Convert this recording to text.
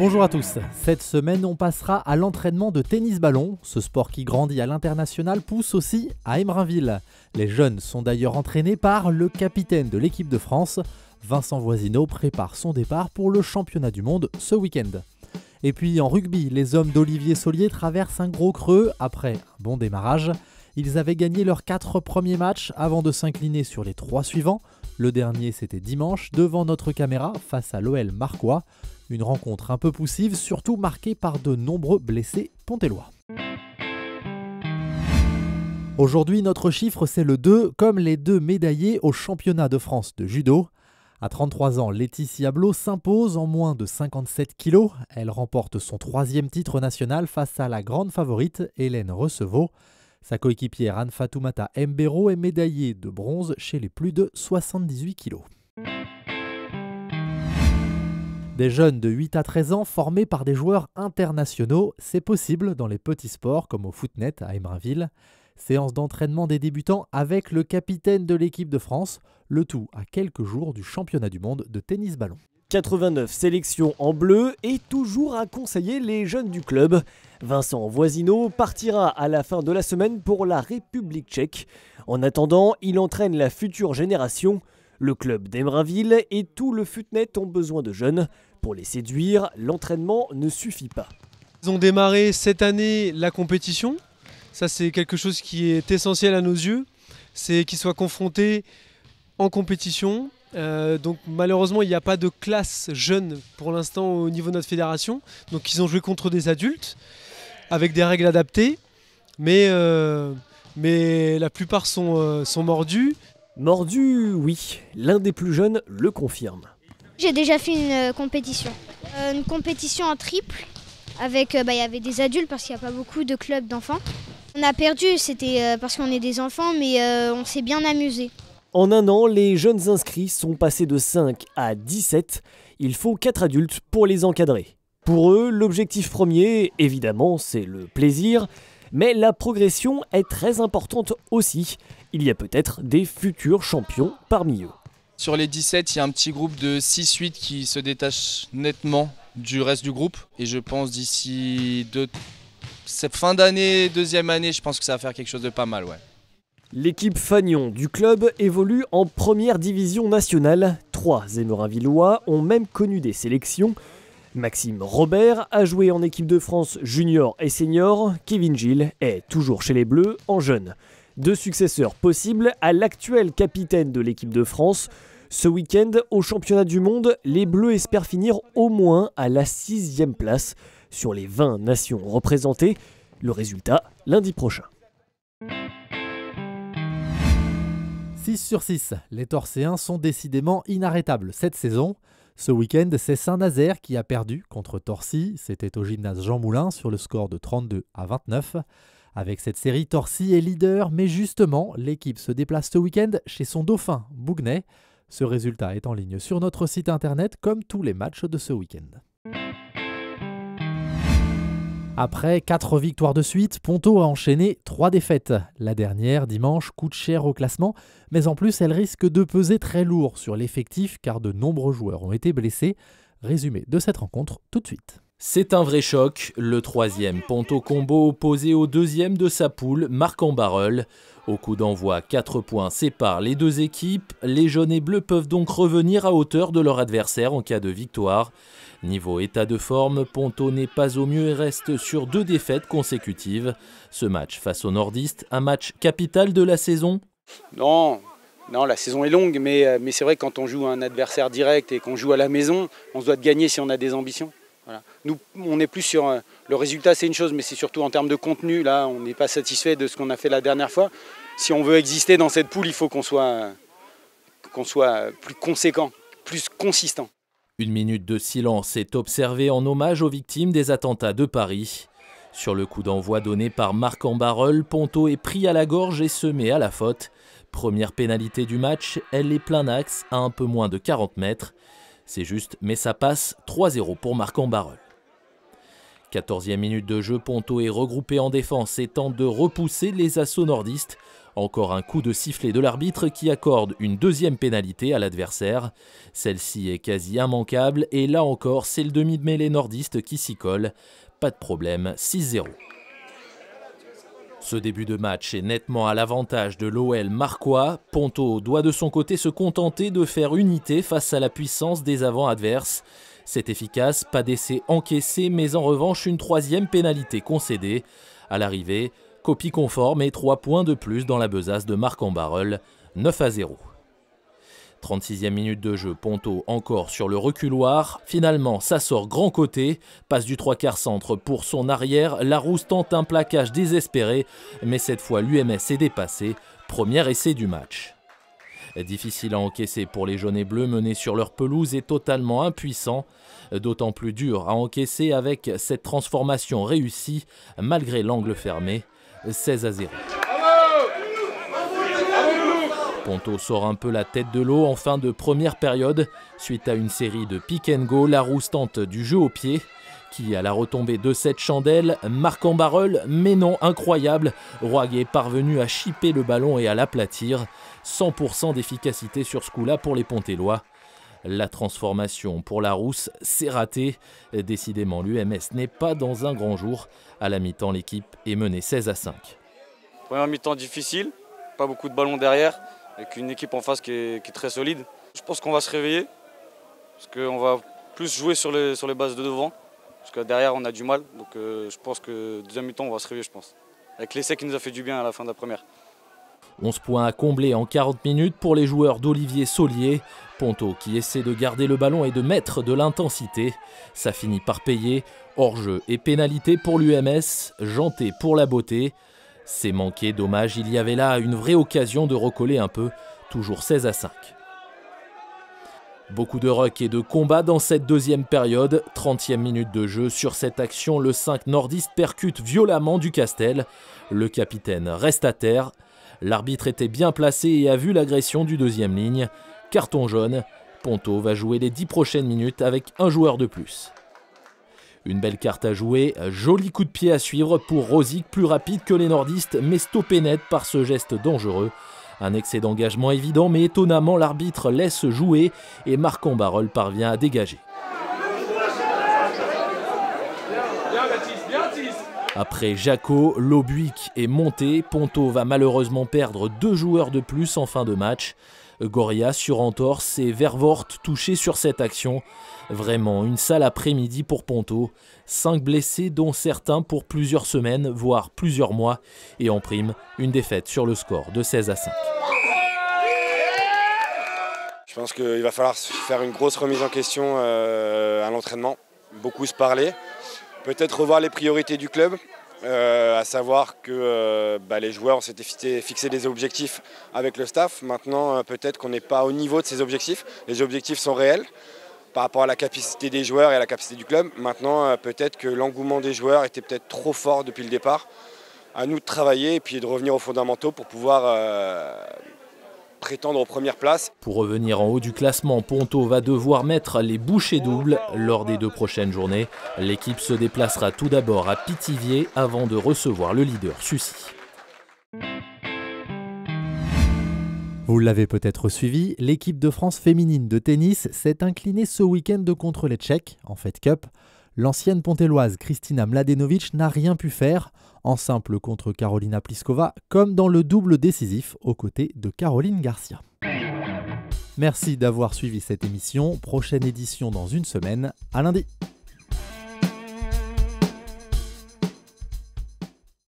Bonjour à tous. Cette semaine, on passera à l'entraînement de tennis-ballon. Ce sport qui grandit à l'international pousse aussi à Emerinville Les jeunes sont d'ailleurs entraînés par le capitaine de l'équipe de France. Vincent Voisineau prépare son départ pour le championnat du monde ce week-end. Et puis en rugby, les hommes d'Olivier Saulier traversent un gros creux après un bon démarrage. Ils avaient gagné leurs 4 premiers matchs avant de s'incliner sur les 3 suivants. Le dernier, c'était dimanche, devant notre caméra, face à l'OL Marquois. Une rencontre un peu poussive, surtout marquée par de nombreux blessés pontélois. Aujourd'hui, notre chiffre, c'est le 2, comme les deux médaillés au championnat de France de judo. À 33 ans, Laetitia Blot s'impose en moins de 57 kilos. Elle remporte son troisième titre national face à la grande favorite Hélène Recevaux. Sa coéquipière Anne Fatoumata Mbero est médaillée de bronze chez les plus de 78 kilos. Des jeunes de 8 à 13 ans formés par des joueurs internationaux, c'est possible dans les petits sports comme au footnet à Émerinville. Séance d'entraînement des débutants avec le capitaine de l'équipe de France, le tout à quelques jours du championnat du monde de tennis-ballon. 89 sélections en bleu et toujours à conseiller les jeunes du club. Vincent Voisineau partira à la fin de la semaine pour la République tchèque. En attendant, il entraîne la future génération. Le club d'Emerinville et tout le Futnet ont besoin de jeunes. Pour les séduire, l'entraînement ne suffit pas. Ils ont démarré cette année la compétition. Ça, c'est quelque chose qui est essentiel à nos yeux. C'est qu'ils soient confrontés en compétition euh, donc malheureusement, il n'y a pas de classe jeune pour l'instant au niveau de notre fédération. Donc ils ont joué contre des adultes avec des règles adaptées, mais, euh, mais la plupart euh, sont, mordus. Mordus, oui. L'un des plus jeunes le confirme. J'ai déjà fait une compétition. une compétition en triple avec bah, il y avait des adultes parce qu'il n'y a pas beaucoup de clubs d'enfants. On a perdu, c'était parce qu'on est des enfants, mais on s'est bien amusé. En un an, les jeunes inscrits sont passés de 5 à 17. Il faut 4 adultes pour les encadrer. Pour eux, l'objectif premier, évidemment, c'est le plaisir, mais la progression est très importante aussi. Il y a peut-être des futurs champions parmi eux. Sur les 17, il y a un petit groupe de 6-8 qui se détache nettement du reste du groupe. Et je pense d'ici cette fin d'année, deuxième année, je pense que ça va faire quelque chose de pas mal. Ouais. L'équipe Fagnon du club évolue en première division nationale. Trois villois ont même connu des sélections. Maxime Robert a joué en équipe de France junior et senior. Kevin Gilles est toujours chez les Bleus en jeune. Deux successeurs possibles à l'actuel capitaine de l'équipe de France. Ce week-end, au championnat du monde, les Bleus espèrent finir au moins à la sixième place sur les 20 nations représentées. Le résultat lundi prochain. 6 sur 6. Les Torcéens sont décidément inarrêtables cette saison. Ce week-end, c'est Saint-Nazaire qui a perdu contre Torcy. C'était au gymnase Jean Moulin sur le score de 32 à 29. Avec cette série, Torcy est leader, mais justement, l'équipe se déplace ce week-end chez son dauphin, Bougnet. Ce résultat est en ligne sur notre site internet comme tous les matchs de ce week-end. Après 4 victoires de suite, Ponto a enchaîné 3 défaites. La dernière, dimanche, coûte cher au classement, mais en plus elle risque de peser très lourd sur l'effectif car de nombreux joueurs ont été blessés. Résumé de cette rencontre tout de suite. C'est un vrai choc, le troisième Ponto Combo opposé au deuxième de sa poule, Marc en Barrel. Au coup d'envoi, 4 points séparent les deux équipes, les jaunes et bleus peuvent donc revenir à hauteur de leur adversaire en cas de victoire. Niveau état de forme, Ponto n'est pas au mieux et reste sur deux défaites consécutives. Ce match face aux nordistes, un match capital de la saison Non, non, la saison est longue, mais, euh, mais c'est vrai que quand on joue à un adversaire direct et qu'on joue à la maison, on se doit de gagner si on a des ambitions. Nous, on plus sur euh, le résultat, c'est une chose, mais c'est surtout en termes de contenu. Là, on n'est pas satisfait de ce qu'on a fait la dernière fois. Si on veut exister dans cette poule, il faut qu'on soit, euh, soit plus conséquent, plus consistant. Une minute de silence est observée en hommage aux victimes des attentats de Paris. Sur le coup d'envoi donné par Marc Ambarol, Ponto est pris à la gorge et semé à la faute. Première pénalité du match, elle est plein axe à un peu moins de 40 mètres. C'est juste, mais ça passe 3-0 pour Marc Barrel. 14e minute de jeu, Ponto est regroupé en défense et tente de repousser les assauts nordistes. Encore un coup de sifflet de l'arbitre qui accorde une deuxième pénalité à l'adversaire. Celle-ci est quasi immanquable et là encore, c'est le demi de mêlée nordiste qui s'y colle. Pas de problème, 6-0. Ce début de match est nettement à l'avantage de l'OL Marquois. Ponto doit de son côté se contenter de faire unité face à la puissance des avants adverses. C'est efficace, pas d'essai encaissé, mais en revanche une troisième pénalité concédée. À l'arrivée, copie conforme et trois points de plus dans la besace de Marc en 9 à 0. 36e minute de jeu, Ponto encore sur le reculoir. Finalement, ça sort grand côté, passe du trois quarts centre pour son arrière. Larousse tente un plaquage désespéré, mais cette fois l'UMS est dépassé. Premier essai du match. Difficile à encaisser pour les jaunes et bleus menés sur leur pelouse et totalement impuissant. d'autant plus dur à encaisser avec cette transformation réussie malgré l'angle fermé, 16 à 0. Ponto sort un peu la tête de l'eau en fin de première période. Suite à une série de pick and go, la tente du jeu au pied qui, à la retombée de cette chandelle, marque en barrel, mais non incroyable. Roig est parvenu à chipper le ballon et à l'aplatir. 100% d'efficacité sur ce coup-là pour les Pontellois. La transformation pour la rousse, s'est raté. Décidément, l'UMS n'est pas dans un grand jour. À la mi-temps, l'équipe est menée 16 à 5. Première mi-temps difficile, pas beaucoup de ballons derrière avec une équipe en face qui est, très solide. Je pense qu'on va se réveiller, parce qu'on va plus jouer sur les, bases de devant, parce que derrière on a du mal. Donc euh, je pense que deuxième mi-temps on va se réveiller, je pense. Avec l'essai qui nous a fait du bien à la fin de la première. 11 points à combler en 40 minutes pour les joueurs d'Olivier Saulier. Ponto qui essaie de garder le ballon et de mettre de l'intensité. Ça finit par payer. Hors-jeu et pénalité pour l'UMS, janté pour la beauté. C'est manqué, dommage, il y avait là une vraie occasion de recoller un peu, toujours 16 à 5. Beaucoup de rock et de combat dans cette deuxième période, 30e minute de jeu, sur cette action le 5 nordiste percute violemment du Castel, le capitaine reste à terre, l'arbitre était bien placé et a vu l'agression du deuxième ligne, carton jaune, Ponto va jouer les 10 prochaines minutes avec un joueur de plus. Une belle carte à jouer, joli coup de pied à suivre pour Rosic, plus rapide que les nordistes, mais stoppé net par ce geste dangereux. Un excès d'engagement évident, mais étonnamment, l'arbitre laisse jouer et Marcon Barol parvient à dégager. Après Jaco, Lobuic est Monté, Ponto va malheureusement perdre deux joueurs de plus en fin de match. Goria sur entorse et Vervort touché sur cette action. Vraiment une sale après-midi pour Ponto. Cinq blessés dont certains pour plusieurs semaines, voire plusieurs mois. Et en prime, une défaite sur le score de 16 à 5. Je pense qu'il va falloir faire une grosse remise en question euh, à l'entraînement. Beaucoup se parler peut-être revoir les priorités du club, euh, à savoir que euh, bah, les joueurs s'étaient fixé des objectifs avec le staff. Maintenant, euh, peut-être qu'on n'est pas au niveau de ces objectifs. Les objectifs sont réels par rapport à la capacité des joueurs et à la capacité du club. Maintenant, peut-être que l'engouement des joueurs était peut-être trop fort depuis le départ. À nous de travailler et puis de revenir aux fondamentaux pour pouvoir prétendre aux premières places. Pour revenir en haut du classement, Ponto va devoir mettre les bouchées doubles lors des deux prochaines journées. L'équipe se déplacera tout d'abord à Pithiviers avant de recevoir le leader Sucy. Vous l'avez peut-être suivi, l'équipe de France féminine de tennis s'est inclinée ce week-end contre les Tchèques en Fed Cup. L'ancienne pontelloise Kristina Mladenovic n'a rien pu faire en simple contre Carolina Pliskova, comme dans le double décisif aux côtés de Caroline Garcia. Merci d'avoir suivi cette émission, prochaine édition dans une semaine, à lundi